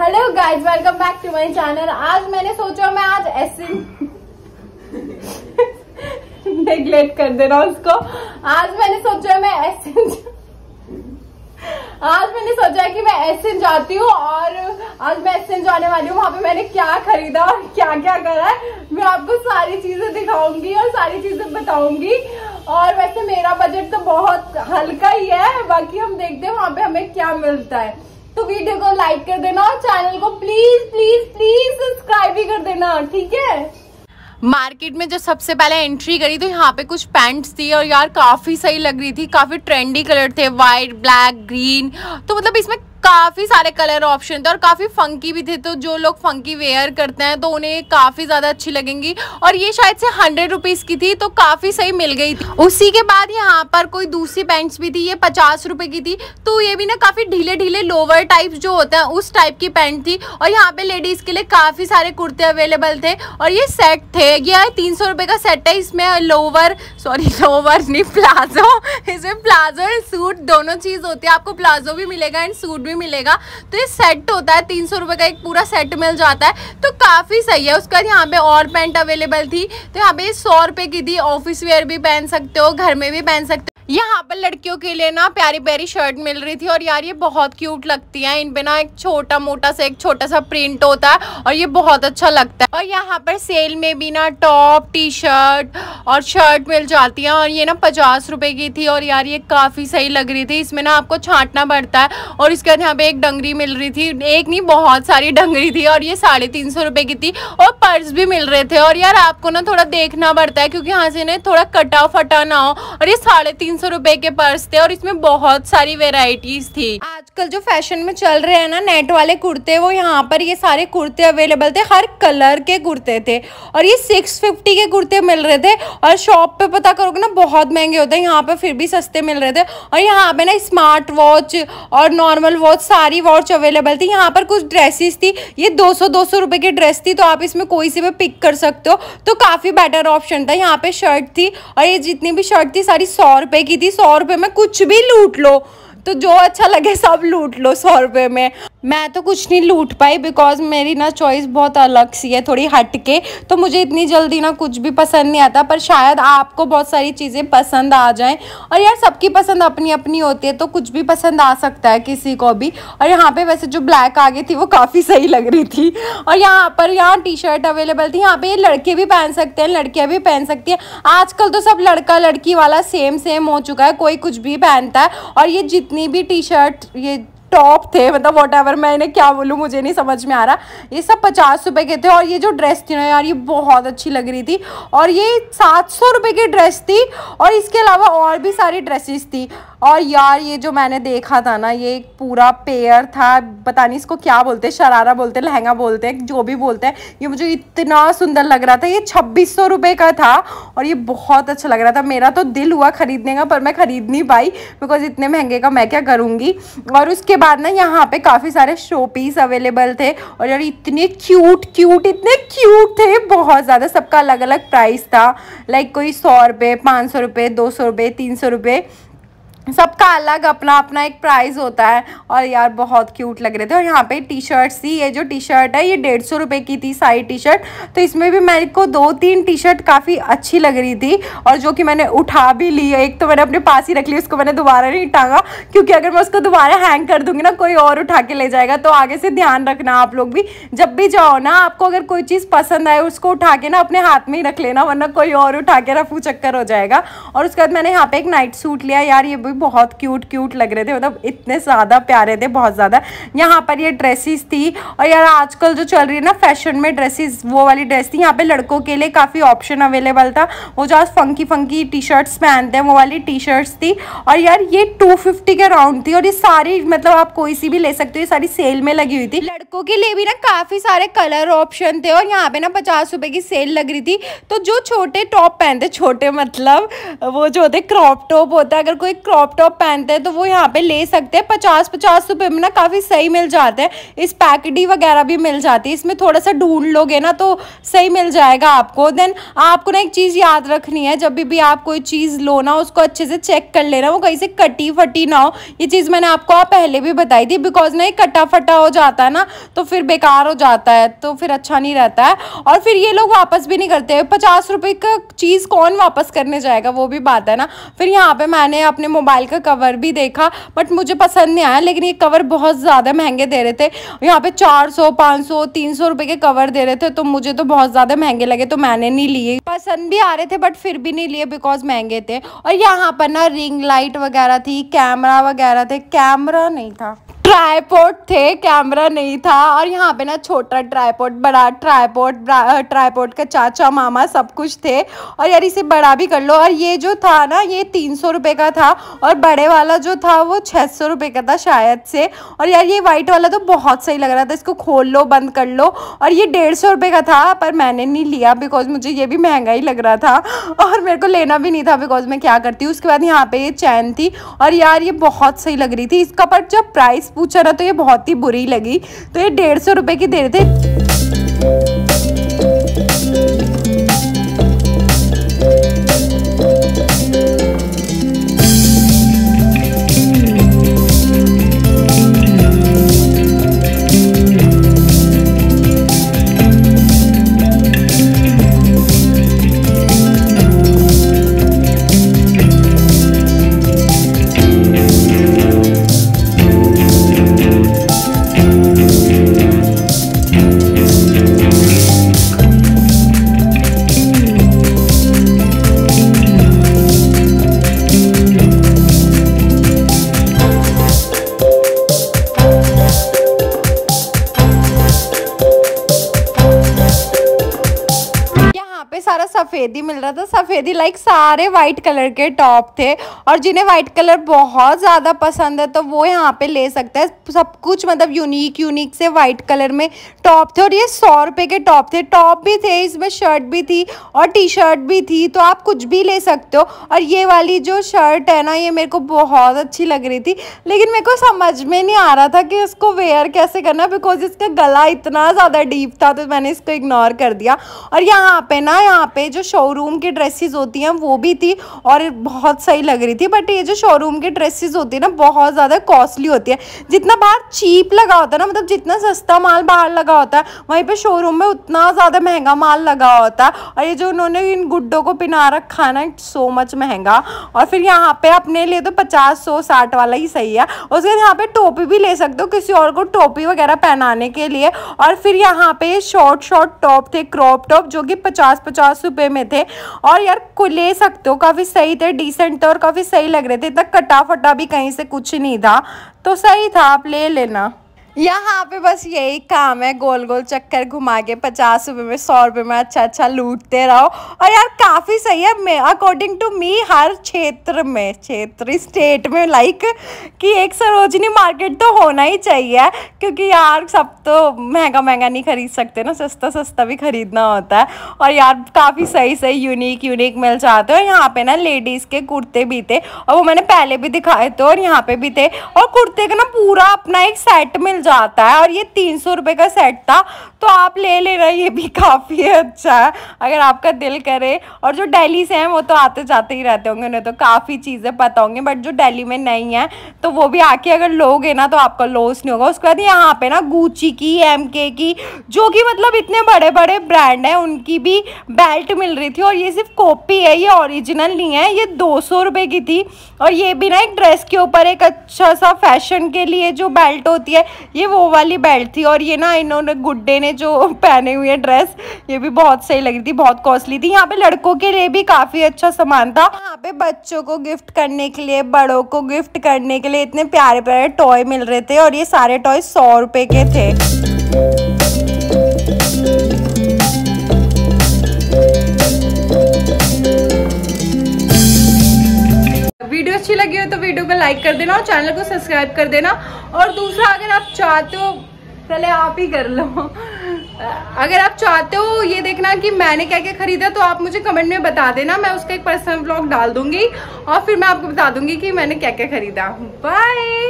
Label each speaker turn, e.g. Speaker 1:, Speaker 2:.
Speaker 1: hello guys welcome back to my channel आज मैंने सोचा मैं आज ऐसे नेग्लेक्ट कर दे रहा हूँ उसको आज मैंने सोचा मैं ऐसे आज मैंने सोचा कि मैं ऐसे जाती हूँ और आज मैं ऐसे जाने वाली हूँ वहाँ पे मैंने क्या खरीदा और क्या क्या करा है मैं आपको सारी चीजें दिखाऊंगी और सारी चीजें बताऊंगी और वैसे मेरा बजट तो बहुत हल्का ही है बाकी हम देखते हैं वहाँ पे हमें क्या मिलता है तो वीडियो को लाइक कर देना और चैनल को प्लीज प्लीज प्लीज सब्सक्राइब भी कर देना ठीक है मार्केट में जब सबसे पहले एंट्री करी तो यहाँ पे कुछ पैंट्स थी और यार काफ़ी सही लग रही थी काफ़ी ट्रेंडी कलर थे वाइट ब्लैक ग्रीन तो मतलब इसमें काफ़ी सारे कलर ऑप्शन थे और काफ़ी फंकी भी थे तो जो लोग फंकी वेयर करते हैं तो उन्हें काफ़ी ज़्यादा अच्छी लगेंगी और ये शायद से हंड्रेड रुपीज़ की थी तो काफ़ी सही मिल गई थी उसी के बाद यहाँ पर कोई दूसरी पैंट्स भी थी ये पचास रुपये की थी तो ये भी ना काफ़ी ढीले ढीले लोअर टाइप जो होते हैं उस टाइप की पैंट थी और यहाँ पे लेडीज़ के लिए काफ़ी सारे कुर्ते अवेलेबल थे और ये सेट थे ये तीन सौ रुपए का सेट है इसमें लोअर सॉरी लोअर नहीं प्लाजो इसमें प्लाजो एंड सूट दोनों चीज़ होती है आपको प्लाजो भी मिलेगा एंड सूट भी मिलेगा तो ये सेट होता है तीन सौ का एक पूरा सेट मिल जाता है तो काफ़ी सही है उसके बाद यहाँ पे और पैंट अवेलेबल थी तो यहाँ पे सौ रुपये की थी ऑफिस वेयर भी पहन सकते हो घर में भी पहन सकते हो यहाँ पर लड़कियों के लिए ना प्यारी प्यारी शर्ट मिल रही थी और यार ये बहुत क्यूट लगती है इन पे ना एक छोटा मोटा सा एक छोटा सा प्रिंट होता है और ये बहुत अच्छा लगता है और यहाँ पर सेल में भी ना टॉप टी शर्ट और शर्ट मिल जाती है और ये ना पचास रुपए की थी और यार ये काफ़ी सही लग रही थी इसमें ना आपको छाँटना पड़ता है और इसके बाद यहाँ पे एक डंगरी मिल रही थी एक नहीं बहुत सारी डंगरी थी और ये साढ़े तीन सौ रुपए की थी और पर्स भी मिल रहे थे और यार आपको ना थोड़ा देखना पड़ता है क्योंकि यहाँ से ना थोड़ा कटा फटा ना हो और ये साढ़े तीन सौ रूपए के पर्स थे और इसमें बहुत सारी वेराइटीज थी आजकल जो फैशन में चल रहे हैं ना नेट वाले कुर्ते वो यहाँ पर ये सारे कुर्ते अवेलेबल थे हर कलर के कुर्ते थे और ये सिक्स फिफ्टी के कुर्ते मिल रहे थे और शॉप पे पता करोगे ना बहुत महंगे होते हैं यहाँ पर फिर भी सस्ते मिल रहे थे और यहाँ पे ना स्मार्ट वॉच और नॉर्मल वॉच सारी वॉच अवेलेबल थी यहाँ पर कुछ ड्रेसेस थी ये दो सौ दो सौ रुपए की ड्रेस थी तो आप इसमें कोई सी भी पिक कर सकते हो तो काफ़ी बेटर ऑप्शन था यहाँ पे शर्ट थी और ये जितनी भी शर्ट थी सारी सौ रुपए की थी सौ रुपए में कुछ भी लूट लो तो जो अच्छा लगे सब लूट लो सौ रुपए में मैं तो कुछ नहीं लूट पाई बिकॉज मेरी ना चॉइस बहुत अलग सी है थोड़ी हट के तो मुझे इतनी जल्दी ना कुछ भी पसंद नहीं आता पर शायद आपको बहुत सारी चीज़ें पसंद आ जाएं और यार सबकी पसंद अपनी अपनी होती है तो कुछ भी पसंद आ सकता है किसी को भी और यहाँ पे वैसे जो ब्लैक आ गई थी वो काफ़ी सही लग रही थी और यहाँ पर यहाँ टी शर्ट अवेलेबल थी यहाँ पर ये लड़के भी पहन सकते हैं लड़कियाँ भी पहन सकती हैं आजकल तो सब लड़का लड़की वाला सेम सेम हो चुका है कोई कुछ भी पहनता है और ये जितनी भी टी शर्ट ये टॉप थे मतलब वॉट एवर मैं इन्हें क्या बोलूँ मुझे नहीं समझ में आ रहा ये सब पचास रुपये के थे और ये जो ड्रेस थी ना यार ये बहुत अच्छी लग रही थी और ये सात सौ रुपये की ड्रेस थी और इसके अलावा और भी सारी ड्रेसेस थी और यार ये जो मैंने देखा था ना ये एक पूरा पेयर था पता नहीं इसको क्या बोलते हैं शरारा बोलते हैं लहंगा बोलते हैं जो भी बोलते हैं ये मुझे इतना सुंदर लग रहा था ये छब्बीस सौ रुपये का था और ये बहुत अच्छा लग रहा था मेरा तो दिल हुआ ख़रीदने का पर मैं ख़रीद नहीं पाई बिकॉज इतने महंगे का मैं क्या करूँगी और उसके बाद ना यहाँ पर काफ़ी सारे शो पीस अवेलेबल थे और यार इतने क्यूट क्यूट इतने क्यूट थे बहुत ज़्यादा सबका अलग अलग प्राइस था लाइक कोई सौ रुपये पाँच सौ रुपये दो सौ रुपये तीन सौ रुपये सबका अलग अपना अपना एक प्राइस होता है और यार बहुत क्यूट लग रहे थे और यहाँ पे टी शर्ट्स थी ये जो टी शर्ट है ये डेढ़ सौ रुपये की थी साई टी शर्ट तो इसमें भी मेरे को दो तीन टी शर्ट काफ़ी अच्छी लग रही थी और जो कि मैंने उठा भी ली एक तो मैंने अपने पास ही रख ली उसको मैंने दोबारा नहीं टांगा क्योंकि अगर मैं उसको दोबारा हैंग कर दूँगी ना कोई और उठा के ले जाएगा तो आगे से ध्यान रखना आप लोग भी जब भी जाओ ना आपको अगर कोई चीज़ पसंद आए उसको उठा के ना अपने हाथ में ही रख लेना वरना कोई और उठा के रफू चक्कर हो जाएगा और उसके बाद मैंने यहाँ पर एक नाइट सूट लिया यार ये भी भी बहुत क्यूट क्यूट लग रहे थे मतलब इतने ज़्यादा प्यारे थे बहुत ज़्यादा यहाँ पर ये ड्रेसेस थी और यार आजकल जो चल रही है ना फैशन में ड्रेसेस वो वाली ड्रेस थी यहाँ पे लड़कों के लिए काफ़ी ऑप्शन अवेलेबल था वो जो आज फंकी फंकी टी शर्ट्स पहनते हैं वो वाली टी शर्ट्स थी और यार ये टू के राउंड थी और ये सारी मतलब आप कोई सी भी ले सकते हो ये सारी सेल में लगी हुई थी लड़कों के लिए भी ना काफ़ी सारे कलर ऑप्शन थे और यहाँ पे ना पचास रुपये की सेल लग रही थी तो जो छोटे टॉप पहनते छोटे मतलब वो जो होते क्रॉप टॉप होता है अगर कोई क्रॉप क्रॉप टॉप पहनते हैं तो वो यहाँ पे ले सकते हैं पचास पचास रुपये में ना काफ़ी सही मिल जाते हैं इस पैकेटी वगैरह भी मिल जाती है इसमें थोड़ा सा ढूंढ लोगे ना तो सही मिल जाएगा आपको देन आपको ना एक चीज़ याद रखनी है जब भी भी आप कोई चीज़ लो ना उसको अच्छे से चेक कर लेना वो कहीं से कटी फटी ना हो ये चीज़ मैंने आपको आप पहले भी बताई थी बिकॉज ना ये कटा फटा हो जाता है ना तो फिर बेकार हो जाता है तो फिर अच्छा नहीं रहता है और फिर ये लोग वापस भी नहीं करते पचास रुपये का चीज़ कौन वापस करने जाएगा वो भी बात है ना फिर यहाँ पे मैंने अपने मोबाइल स्टाइल का कवर भी देखा बट मुझे पसंद नहीं आया लेकिन ये कवर बहुत ज़्यादा महंगे दे रहे थे यहाँ पे 400, 500, 300 रुपए के कवर दे रहे थे तो मुझे तो बहुत ज़्यादा महंगे लगे तो मैंने नहीं लिए पसंद भी आ रहे थे बट फिर भी नहीं लिए बिकॉज महंगे थे और यहाँ पर ना रिंग लाइट वगैरह थी कैमरा वगैरह थे कैमरा नहीं था ट्राईपोर्ट थे कैमरा नहीं था और यहाँ पे ना छोटा ट्राईपोर्ट बड़ा ट्राईपोर्ट ट्राईपोर्ट का चाचा मामा सब कुछ थे और यार इसे बड़ा भी कर लो और ये जो था ना ये तीन सौ रुपये का था और बड़े वाला जो था वो छः सौ रुपये का था शायद से और यार ये वाइट वाला तो बहुत सही लग रहा था इसको खोल लो बंद कर लो और ये डेढ़ सौ रुपये का था पर मैंने नहीं लिया बिकॉज मुझे ये भी महंगा ही लग रहा था और मेरे को लेना भी नहीं था बिकॉज मैं क्या करती हूँ उसके बाद यहाँ पर ये चैन थी और यार ये बहुत सही लग रही थी इसका पर जब प्राइस पूछा रहा तो ये बहुत ही बुरी लगी तो ये डेढ़ सौ रुपये की दे रहे थे सफ़ेदी मिल रहा था सफ़ेदी लाइक सारे वाइट कलर के टॉप थे और जिन्हें वाइट कलर बहुत ज़्यादा पसंद है तो वो यहाँ पे ले सकता है सब कुछ मतलब यूनिक यूनिक से वाइट कलर में टॉप थे और ये सौ रुपये के टॉप थे टॉप भी थे इसमें शर्ट भी थी और टी शर्ट भी थी तो आप कुछ भी ले सकते हो और ये वाली जो शर्ट है ना ये मेरे को बहुत अच्छी लग रही थी लेकिन मेरे को समझ में नहीं आ रहा था कि इसको वेयर कैसे करना बिकॉज इसका गला इतना ज़्यादा डीप था तो मैंने इसको इग्नोर कर दिया और यहाँ पे ना यहाँ पे जो शोरूम की ड्रेसेस होती हैं वो भी थी और बहुत सही लग रही थी बट ये जो शोरूम की ड्रेसेस होती है ना बहुत ज़्यादा कॉस्टली होती है जितना बाहर चीप लगा होता है ना मतलब जितना सस्ता माल बाहर लगा होता है वहीं पर शोरूम में उतना ज़्यादा महंगा माल लगा होता है और ये जो उन्होंने इन गुड्डों को पिना रखा ना सो मच महंगा और फिर यहाँ पे अपने लिए तो पचास सौ साठ वाला ही सही है उसके बाद यहाँ पे टोपी भी ले सकते हो किसी और को टोपी वगैरह पहनाने के लिए और फिर यहाँ पे शॉर्ट शॉर्ट टॉप थे क्रॉप टॉप जो कि पचास पचास रुपये में थे और यार को ले सकते हो काफ़ी सही थे डिसेंट थे और काफ़ी सही लग रहे थे इतना कटा फटा भी कहीं से कुछ नहीं था तो सही था आप ले लेना यहाँ पे बस यही काम है गोल गोल चक्कर घुमा के पचास रुपये में सौ रुपये में अच्छा अच्छा लूटते रहो और यार काफ़ी सही है मैं अकॉर्डिंग टू मी हर क्षेत्र में क्षेत्र स्टेट में लाइक कि एक सरोजनी मार्केट तो होना ही चाहिए क्योंकि यार सब तो महंगा महंगा नहीं खरीद सकते ना सस्ता सस्ता भी खरीदना होता है और यार काफ़ी सही सही यूनिक यूनिक मिल जाते हैं और यहाँ पे ना लेडीज़ के कुर्ते भी थे और वो मैंने पहले भी दिखाए थे और यहाँ पे भी थे और कुर्ते का ना पूरा अपना एक सेट मिल जाता है और ये तीन सौ रुपये का सेट था तो आप ले लेना ये भी काफ़ी अच्छा है अगर आपका दिल करे और जो डेली से हैं वो तो आते जाते ही रहते होंगे उन्हें तो काफ़ी चीज़ें पता होंगी बट जो डेली में नहीं है तो वो भी आके अगर लोगे ना तो आपका लॉस नहीं होगा उसके बाद यहाँ पे ना गुची की एम की जो कि मतलब इतने बड़े बड़े ब्रांड हैं उनकी भी बेल्ट मिल रही थी और ये सिर्फ कॉपी है ये ओरिजिनल नहीं है ये दो सौ रुपये की थी और ये भी ना एक ड्रेस के ऊपर एक अच्छा सा फैशन के लिए जो बेल्ट होती है ये वो वाली बेल्ट थी और ये ना इन्होंने गुड्डे ने जो पहने हुए ड्रेस ये भी बहुत सही लग रही थी बहुत कॉस्टली थी यहाँ पे लड़कों के लिए भी काफ़ी अच्छा सामान था यहाँ पे बच्चों को गिफ्ट करने के लिए बड़ों को गिफ्ट करने के लिए इतने प्यारे प्यारे टॉय मिल रहे थे और ये सारे टॉय सौ रुपए के थे वीडियो अच्छी लगी हो तो वीडियो को लाइक कर देना और चैनल को सब्सक्राइब कर देना और दूसरा अगर आप चाहते हो पहले आप ही कर लो अगर आप चाहते हो ये देखना कि मैंने क्या क्या खरीदा तो आप मुझे कमेंट में बता देना मैं उसका एक पर्सनल ब्लॉग डाल दूंगी और फिर मैं आपको बता दूंगी कि मैंने क्या क्या खरीदा बाय